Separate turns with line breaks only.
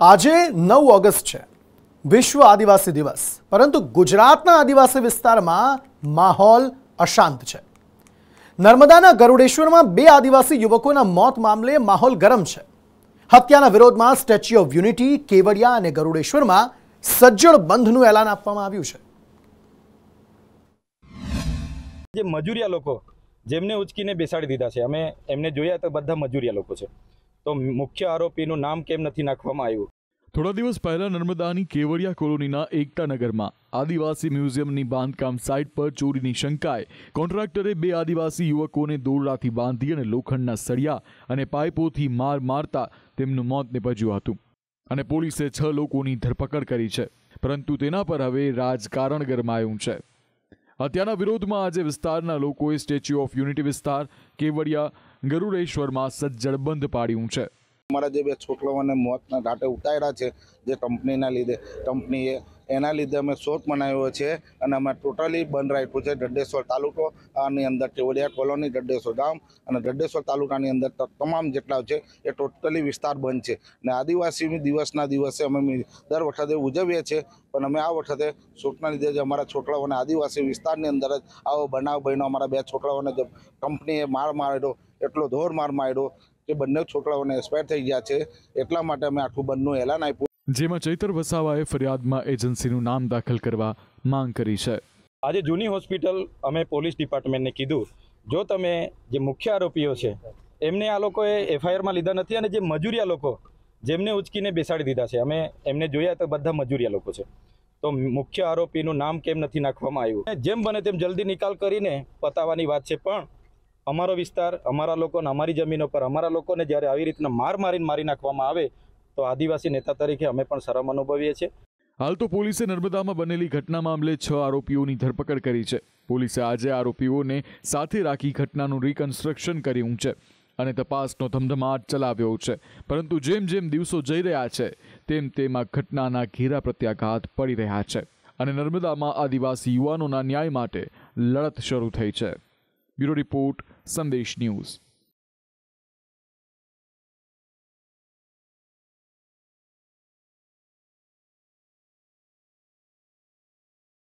આજે નવ ઓગસ્ટ છે વિશ્વ આદિવાસી દિવસ પરંતુ ગુજરાતના આદિવાસી વિસ્તારમાં માહોલ અશાંત છે નર્મદાના ગરુડેશ્વરમાં બે આદિવાસી યુવકોના મોત મામલે માહોલ ગરમ છે હત્યાના વિરોધમાં સ્ટેચ્યુ ઓફ યુનિટી કેવડિયા અને ગરુડેશ્વરમાં સજ્જડ બંધનું એલાન આપવામાં આવ્યું છે
જે મજૂરિયા લોકો જેમને ઉચકીને બેસાડી દીધા છે અમે એમને જોયા તો બધા મજૂરિયા લોકો છે તો મુખ્ય આરોપીનું નામ કેમ નથી નાખવામાં આવ્યું
થોડા દિવસ પહેલા નર્મદાની કેવડિયા કોલોનીના એકતાનગરમાં આદિવાસી મ્યુઝિયમની બાંધકામ સાઇટ પર ચોરીની શંકાએ કોન્ટ્રાક્ટરે બે આદિવાસી યુવકોને દોરડાથી બાંધી અને લોખંડના સળિયા અને પાઇપોથી માર મારતા તેમનું મોત નિપજ્યું હતું અને પોલીસે છ લોકોની ધરપકડ કરી છે પરંતુ તેના પર હવે રાજકારણ ગરમાયું છે અત્યારના વિરોધમાં આજે વિસ્તારના લોકોએ સ્ટેચ્યુ ઓફ યુનિટી વિસ્તાર કેવડિયા ગરુડેશ્વરમાં સજ્જડ બંધ પાડ્યું છે
અમારા જે બે છોકરાઓને મોતના ઘાટે ઉતાર્યા છે જે કંપનીના લીધે કંપનીએ એના લીધે અમે શોધ મનાવ્યો છે અને અમે ટોટલી બંધ રાખ્યું છે ગડ્ડેશ્વર તાલુકો આની અંદર ટેવડિયા કોલોની ગડ્ડેશ્વર ગામ અને ગડ્ડેશ્વર તાલુકાની અંદર તમામ જેટલા છે એ ટોટલી વિસ્તાર બંધ છે અને આદિવાસી દિવસના દિવસે અમે દર વખતે ઉજવીએ છીએ પણ અમે આ વખતે શોકના લીધે જે અમારા છોકરાઓને આદિવાસી વિસ્તારની અંદર જ આવો બનાવ બહેનો અમારા બે છોકરાઓને જે કંપનીએ માર માર્યો એટલો ધોર માર માર્યો કે બંને છોકરાઓને એક્સપાયર થઈ ગયા છે એટલા માટે અમે આખું બંધનું એલાન આપ્યું
જેમાં ચૈતર વસાવાએ ફરિયાદમાં એજન્સીનું નામ દાખલ કરવા માંગ કરી છે
આજે જૂની હોસ્પિટલ અમે પોલીસ ડિપાર્ટમેન્ટને કીધું જો તમે જે મુખ્ય આરોપીઓ છે એમને આ લોકોએ એફઆઈઆરમાં લીધા નથી અને જે મજૂરિયા લોકો જેમને ઉચકીને બેસાડી દીધા છે અમે એમને જોયા તો બધા મજૂરિયા લોકો છે તો મુખ્ય આરોપીનું નામ કેમ નથી નાખવામાં આવ્યું જેમ બને તેમ જલ્દી નિકાલ કરીને પતાવવાની વાત છે પણ અમારો વિસ્તાર અમારા લોકોને અમારી જમીનો પર અમારા લોકોને જ્યારે આવી રીતના માર મારીને મારી નાખવામાં આવે તો આદિવાસી નેતા તરીકે અમે પણ શરમ અનુભવીએ છીએ હાલ તો પોલીસે નર્મદામાં બનેલી
ઘટના મામલે છ આરોપીઓની ધરપકડ કરી છે પોલીસે આજે આરોપીઓને સાથે રાખી ઘટનાનું રિકન્સ્ટ્રક્શન કર્યું છે અને તપાસનો ધમધમાટ ચલાવ્યો છે પરંતુ જેમ જેમ દિવસો જઈ રહ્યા છે તેમ તેમ આ ઘટનાના ઘેરા પ્રત્યાઘાત પડી રહ્યા છે અને નર્મદામાં આદિવાસી યુવાનોના ન્યાય માટે લડત શરૂ થઈ છે બ્યુરો રિપોર્ટ સંદેશ ન્યૂઝ